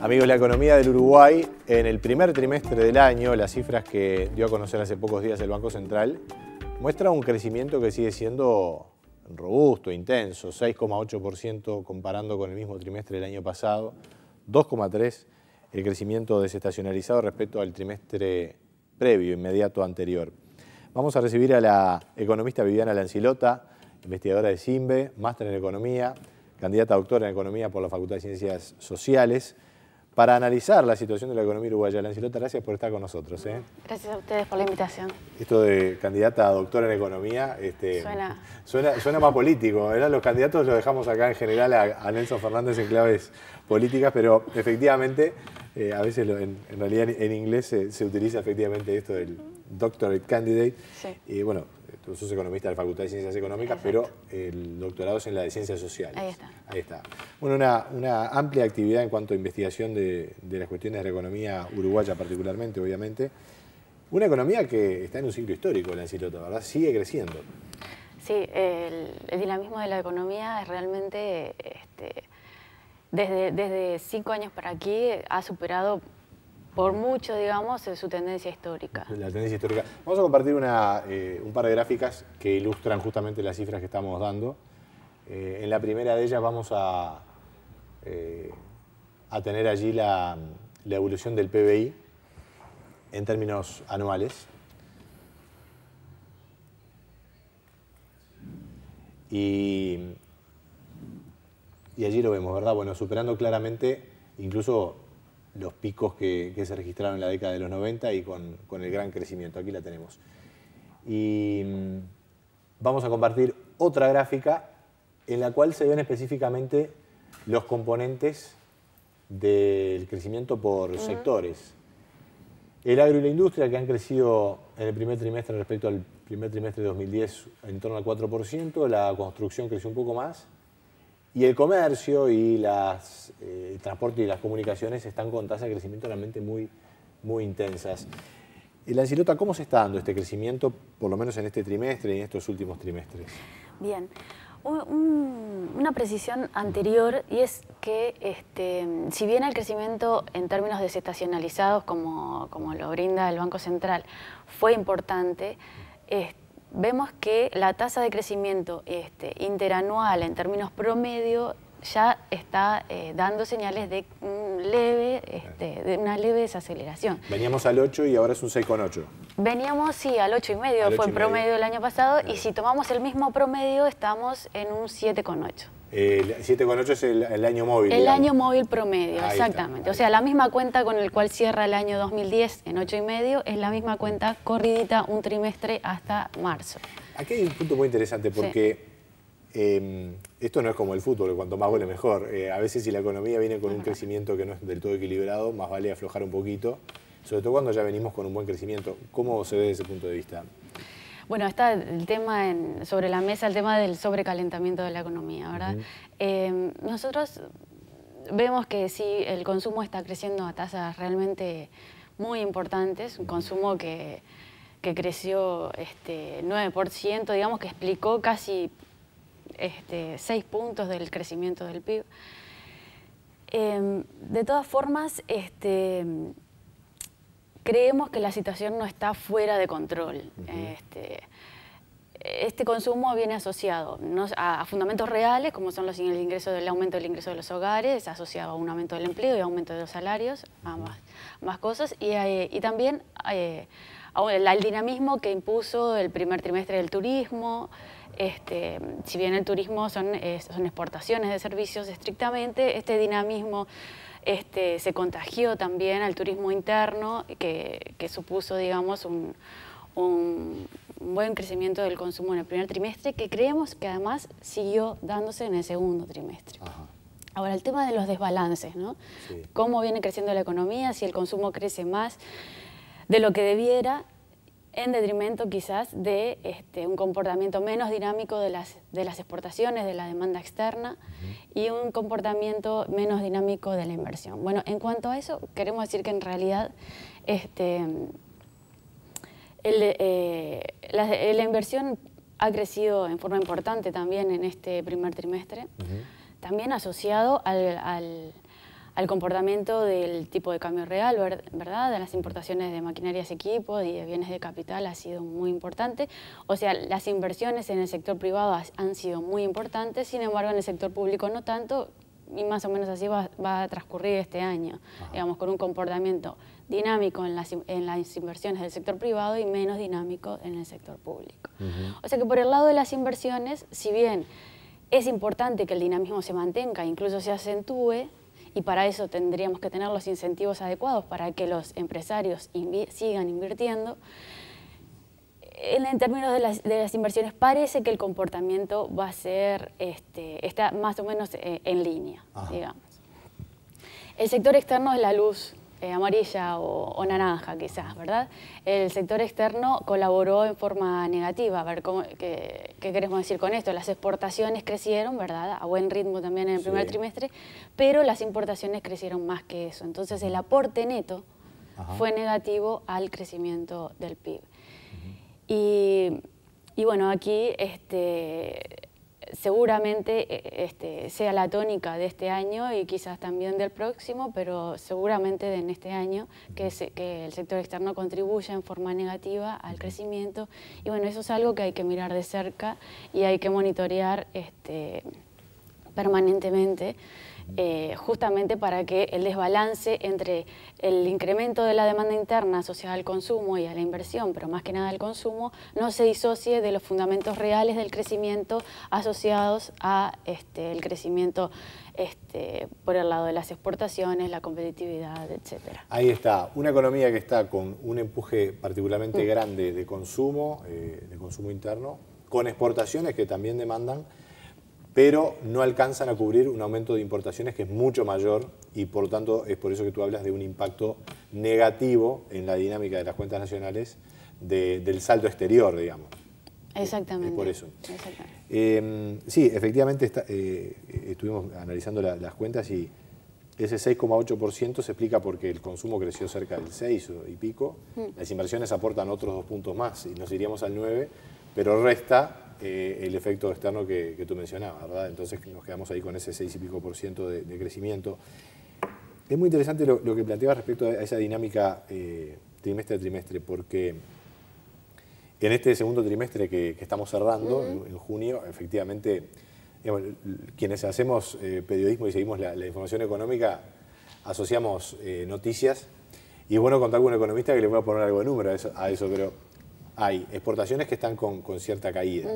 Amigos, la economía del Uruguay en el primer trimestre del año, las cifras que dio a conocer hace pocos días el Banco Central, muestra un crecimiento que sigue siendo robusto, intenso, 6,8% comparando con el mismo trimestre del año pasado, 2,3% el crecimiento desestacionalizado respecto al trimestre previo, inmediato anterior. Vamos a recibir a la economista Viviana Lancilota, investigadora de CIMBE, máster en Economía, candidata a doctora en Economía por la Facultad de Ciencias Sociales para analizar la situación de la economía uruguaya. Lancelota, gracias por estar con nosotros. ¿eh? Gracias a ustedes por la invitación. Esto de candidata a doctora en economía este, suena. más político. Los candidatos los dejamos acá en general a, Nelson Fernández en claves políticas, pero efectivamente, eh, a veces en, realidad en inglés se, utiliza efectivamente esto del doctor candidate. Y bueno, sos economista de la Facultad de Ciencias Económicas, pero el doctorado es en la de Ciencias Sociales. Ahí está. Ahí está. Bueno, una, amplia actividad en cuanto a investigación de, las cuestiones de la economía uruguaya particularmente, obviamente. Una economía que está en un ciclo histórico, la encirota, ¿verdad? Sigue creciendo. Sí, el, dinamismo de la economía es realmente, este, desde, desde cinco años para aquí, ha superado por mucho, digamos, en su tendencia histórica. La tendencia histórica. Vamos a compartir eh, un par de gráficas que ilustran justamente las cifras que estamos dando. Eh, en la primera de ellas vamos a, eh, a tener allí la, evolución del PBI en términos anuales. Y, y allí lo vemos, ¿verdad? Bueno, superando claramente incluso los picos que, se registraron en la década de los 90 y con, el gran crecimiento. Aquí la tenemos. Y mm, vamos a compartir otra gráfica en la cual se ven específicamente los componentes del crecimiento por sectores. El agro y la industria, que han crecido en el primer trimestre respecto al primer trimestre de 2010 en torno al 4%, la construcción creció un poco más, y el comercio y las, eh, el transporte y las comunicaciones están con tasas de crecimiento realmente muy, muy intensas. Y eh, la Ancilota, ¿cómo se está dando este crecimiento, por lo menos en este trimestre y en estos últimos trimestres? Bien. una precisión anterior y es que este, si bien el crecimiento en términos desestacionalizados, como, como lo brinda el Banco Central, fue importante, este, vemos que la tasa de crecimiento este, interanual en términos promedio ya está eh, dando señales de, leve, este, de una leve desaceleración. Veníamos al 8 y ahora es un 6,8. Veníamos, sí, al 8,5 y medio, fue promedio el año pasado, y si tomamos el mismo promedio estamos en un 7,8. 7,8 es el, año móvil. El año móvil promedio, exactamente. o sea, la misma cuenta con el cual cierra el año 2010 en 8,5 es la misma cuenta corridita un trimestre hasta marzo. Aquí hay un punto muy interesante porque em, esto no es como el fútbol, cuanto más goles mejor. Eh, a veces si la economía viene con un crecimiento que no es del todo equilibrado, más vale aflojar un poquito, sobre todo cuando ya venimos con un buen crecimiento. ¿Cómo se ve desde ese punto de vista? Bueno, está el tema sobre la mesa, el tema del sobrecalentamiento de la economía, ¿verdad? Em, nosotros vemos que sí, el consumo está creciendo a tasas realmente muy importantes, un consumo que, creció este, 9%, digamos que explicó casi este, 6 puntos del crecimiento del PIB. Em, de todas formas, este, creemos que la situación no está fuera de control. Este, este, consumo viene asociado a, fundamentos reales, como son los, el, aumento del ingreso de los hogares, asociado a un aumento del empleo y aumento de los salarios, a más cosas, y, eh, también eh, al, dinamismo que impuso el primer trimestre del turismo. Este, si bien el turismo son, son exportaciones de servicios estrictamente, este dinamismo este, se contagió también al turismo interno, que, supuso, digamos, un, buen crecimiento del consumo en el primer trimestre, que creemos que además siguió dándose en el segundo trimestre. Ahora, el tema de los desbalances, ¿no? ¿Cómo viene creciendo la economía? Si el consumo crece más de lo que debiera, en detrimento quizás de este, un comportamiento menos dinámico de las, de las exportaciones, de la demanda externa y un comportamiento menos dinámico de la inversión. Bueno, en cuanto a eso, queremos decir que en realidad este, eh, la, inversión ha crecido en forma importante también en este primer trimestre, también asociado al al comportamiento del tipo de cambio real, ¿verdad? De las importaciones de maquinarias y equipos y de bienes de capital ha sido muy importante. O sea, las inversiones en el sector privado han sido muy importantes, sin embargo, en el sector público no tanto, y más o menos así va, a transcurrir este año, digamos, con un comportamiento dinámico en las, inversiones del sector privado y menos dinámico en el sector público. O sea que por el lado de las inversiones, si bien es importante que el dinamismo se mantenga, incluso se acentúe, y para eso tendríamos que tener los incentivos adecuados para que los empresarios sigan invirtiendo. En, términos de las, de las, inversiones, parece que el comportamiento va a ser, este, está más o menos eh, en, línea, digamos. El sector externo es la luz eh, amarilla o, naranja quizás, ¿verdad? El sector externo colaboró en forma negativa. A ver, qué, queremos decir con esto? Las exportaciones crecieron, ¿verdad? A buen ritmo también en el primer trimestre, pero las importaciones crecieron más que eso. Entonces el aporte neto fue negativo al crecimiento del PIB. y, y, bueno, aquí este, seguramente eh, este, sea la tónica de este año y quizás también del próximo, pero seguramente en este año que, el sector externo contribuya en forma negativa al crecimiento. Y bueno, eso es algo que hay que mirar de cerca y hay que monitorear este, permanentemente. Eh, justamente para que el desbalance entre el incremento de la demanda interna asociada al consumo y a la inversión, pero más que nada al consumo, no se disocie de los fundamentos reales del crecimiento asociados a este, crecimiento este, por el lado de las exportaciones, la competitividad, etc. Ahí está, una economía que está con un empuje particularmente mm. grande de consumo, eh, de consumo interno, con exportaciones que también demandan pero no alcanzan a cubrir un aumento de importaciones que es mucho mayor y por tanto es por eso que tú hablas de un impacto negativo en la dinámica de las cuentas nacionales del saldo exterior, digamos. Exactamente. Es por eso. Em, sí, efectivamente eh, eh, estuvimos analizando las cuentas y ese 6,8% se explica porque el consumo creció cerca del 6 y pico, mm. las inversiones aportan otros dos puntos más y nos iríamos al 9, pero resta eh, el efecto externo que, tú mencionabas, ¿verdad? Entonces nos quedamos ahí con ese 6 y pico por ciento de, crecimiento. Es muy interesante lo, que planteabas respecto a esa dinámica eh, trimestre a trimestre, porque en este segundo trimestre que, estamos cerrando, en, junio, efectivamente, quienes hacemos eh, periodismo y seguimos la, información económica, asociamos noticias y es bueno contar con un economista que le voy a poner algo de número a eso, a eso, pero hay exportaciones que están con, cierta caída,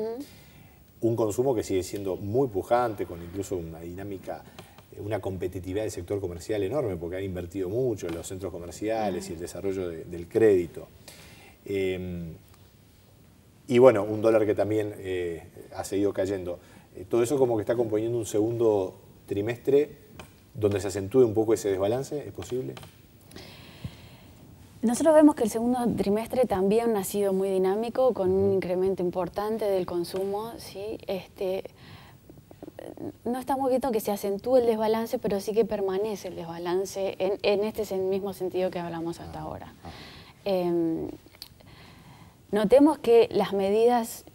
un consumo que sigue siendo muy pujante, con incluso una dinámica eh, una competitividad del sector comercial enorme, porque han invertido mucho en los centros comerciales y el desarrollo del crédito. Em, y bueno, un dólar que también eh, ha seguido cayendo. Eh, todo eso como que está componiendo un segundo trimestre donde se acentúe un poco ese desbalance, ¿es posible? Nosotros vemos que el segundo trimestre también ha sido muy dinámico, con un mm. incremento importante del consumo. ¿sí? Este, no estamos viendo que se acentúe el desbalance, pero sí que permanece el desbalance en, este mismo sentido que hablamos hasta ah, ahora. Ah. Em, notemos que las medidas,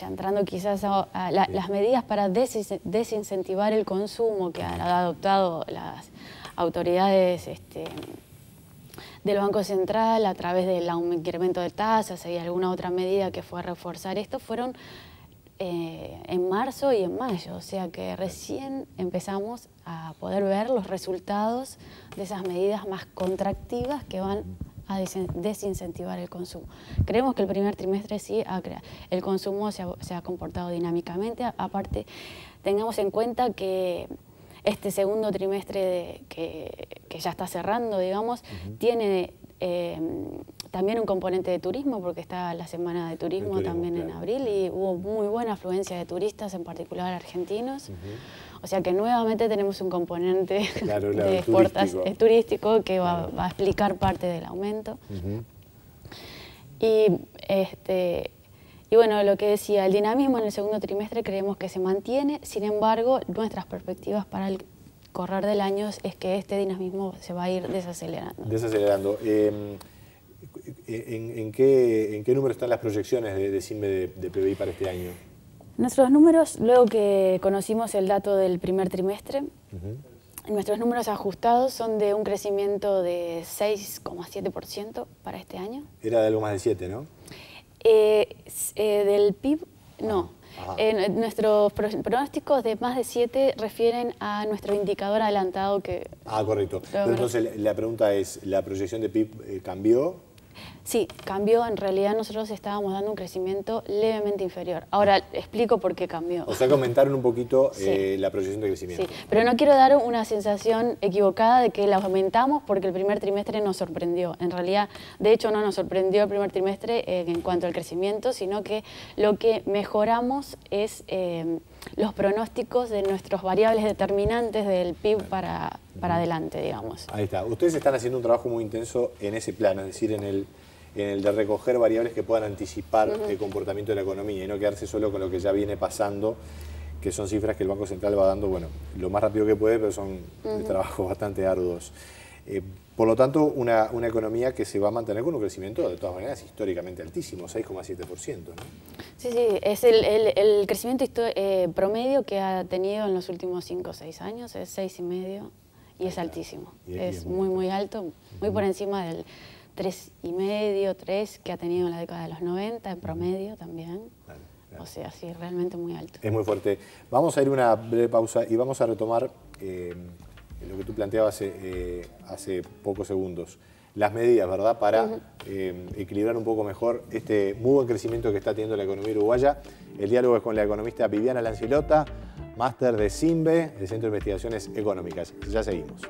ya entrando quizás a, las medidas para desincentivar el consumo que han adoptado las autoridades este, del Banco Central a través del incremento de tasas y alguna otra medida que fue a reforzar esto fueron eh, en marzo y en mayo, o sea que recién empezamos a poder ver los resultados de esas medidas más contractivas que van a desincentivar el consumo. Creemos que el primer trimestre sí, el consumo se ha comportado dinámicamente, aparte tengamos en cuenta que este segundo trimestre que, ya está cerrando, digamos, tiene eh, también un componente de turismo, porque está la semana de turismo, también en abril y hubo muy buena afluencia de turistas, en particular argentinos. O sea que nuevamente tenemos un componente de turístico. Eh, turístico. que va, a explicar parte del aumento. Y este, y bueno, lo que decía, el dinamismo en el segundo trimestre creemos que se mantiene, sin embargo, nuestras perspectivas para el correr del año es que este dinamismo se va a ir desacelerando. Desacelerando. Em, ¿en, en, qué, ¿en, qué, número están las proyecciones de, de CIMBE de, PBI para este año? Nuestros números, luego que conocimos el dato del primer trimestre, nuestros números ajustados son de un crecimiento de 6,7% para este año. Era de algo más de 7, ¿no? Eh, eh, del PIB, no. Ah. Eh, nuestros pronósticos de más de 7 refieren a nuestro indicador adelantado que... Ah, correcto. Entonces la pregunta es, ¿la proyección de PIB eh, cambió? Sí, cambió. En realidad nosotros estábamos dando un crecimiento levemente inferior. Ahora explico por qué cambió. O sea, comentaron un poquito eh, la proyección de crecimiento. Sí, pero no quiero dar una sensación equivocada de que la aumentamos porque el primer trimestre nos sorprendió. En realidad, de hecho, no nos sorprendió el primer trimestre eh, en cuanto al crecimiento, sino que lo que mejoramos es eh, los pronósticos de nuestros variables determinantes del PIB para para adelante, digamos. Ahí está. Ustedes están haciendo un trabajo muy intenso en ese plano, es decir, en el, en el de recoger variables que puedan anticipar el comportamiento de la economía y no quedarse solo con lo que ya viene pasando, que son cifras que el Banco Central va dando, bueno, lo más rápido que puede, pero son trabajos bastante arduos. Eh, por lo tanto, una, una, economía que se va a mantener con un crecimiento de todas maneras históricamente altísimo, 6,7%. Sí, sí, es el, el, crecimiento eh, promedio que ha tenido en los últimos 5 o 6 años, es 6,5% y es altísimo. es, muy, muy alto, muy por encima del 3,5, 3 que ha tenido en la década de los 90, en promedio también. O sea, sí, realmente muy alto. Es muy fuerte. Vamos a ir una breve pausa y vamos a retomar eh, lo que tú planteabas eh, eh, hace pocos segundos las medidas, ¿verdad?, para equilibrar un poco mejor este muy buen crecimiento que está teniendo la economía uruguaya. El diálogo es con la economista Viviana Lancilota máster de Simbe de Centro de Investigaciones Económicas. Ya seguimos.